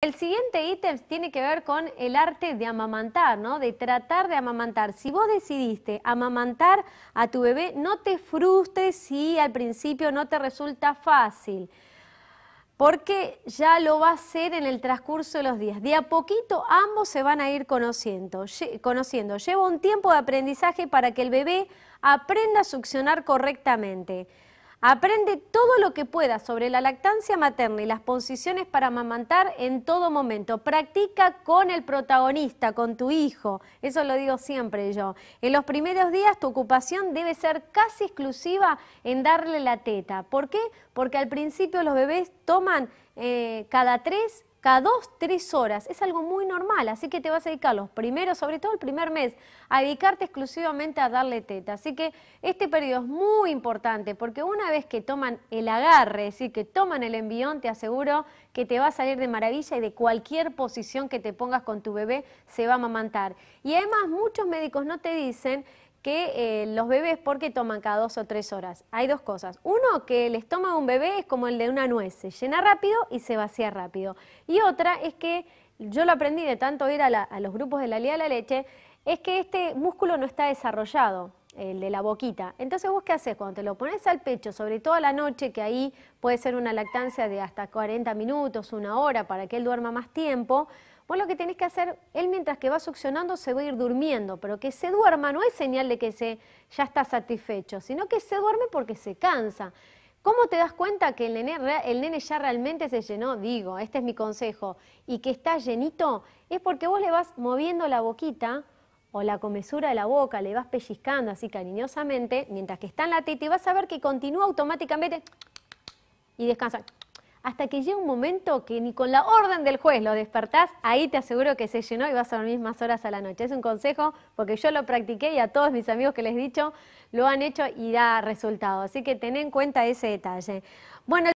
El siguiente ítem tiene que ver con el arte de amamantar, ¿no? De tratar de amamantar. Si vos decidiste amamantar a tu bebé, no te frustres si al principio no te resulta fácil, porque ya lo va a hacer en el transcurso de los días. De a poquito ambos se van a ir conociendo. conociendo. Lleva un tiempo de aprendizaje para que el bebé aprenda a succionar correctamente. Aprende todo lo que puedas sobre la lactancia materna y las posiciones para amamantar en todo momento. Practica con el protagonista, con tu hijo. Eso lo digo siempre yo. En los primeros días tu ocupación debe ser casi exclusiva en darle la teta. ¿Por qué? Porque al principio los bebés toman eh, cada tres cada dos, tres horas. Es algo muy normal, así que te vas a dedicar los primeros, sobre todo el primer mes, a dedicarte exclusivamente a darle teta. Así que este periodo es muy importante porque una vez que toman el agarre, es decir, que toman el envión, te aseguro que te va a salir de maravilla y de cualquier posición que te pongas con tu bebé se va a amamantar. Y además muchos médicos no te dicen que eh, los bebés porque toman cada dos o tres horas. Hay dos cosas. Uno, que el estómago de un bebé es como el de una nuez, se llena rápido y se vacía rápido. Y otra es que, yo lo aprendí de tanto ir a, a los grupos de la Liga de la Leche, es que este músculo no está desarrollado el de la boquita. Entonces, ¿vos qué haces? Cuando te lo pones al pecho, sobre todo a la noche, que ahí puede ser una lactancia de hasta 40 minutos, una hora, para que él duerma más tiempo, Vos lo que tenés que hacer, él mientras que va succionando se va a ir durmiendo, pero que se duerma no es señal de que se, ya está satisfecho, sino que se duerme porque se cansa. ¿Cómo te das cuenta que el nene, el nene ya realmente se llenó? Digo, este es mi consejo, y que está llenito, es porque vos le vas moviendo la boquita, o la comesura de la boca, le vas pellizcando así cariñosamente, mientras que está en la teta y vas a ver que continúa automáticamente y descansa. Hasta que llega un momento que ni con la orden del juez lo despertás, ahí te aseguro que se llenó y vas a dormir más horas a la noche. Es un consejo porque yo lo practiqué y a todos mis amigos que les he dicho lo han hecho y da resultado. Así que ten en cuenta ese detalle. Bueno,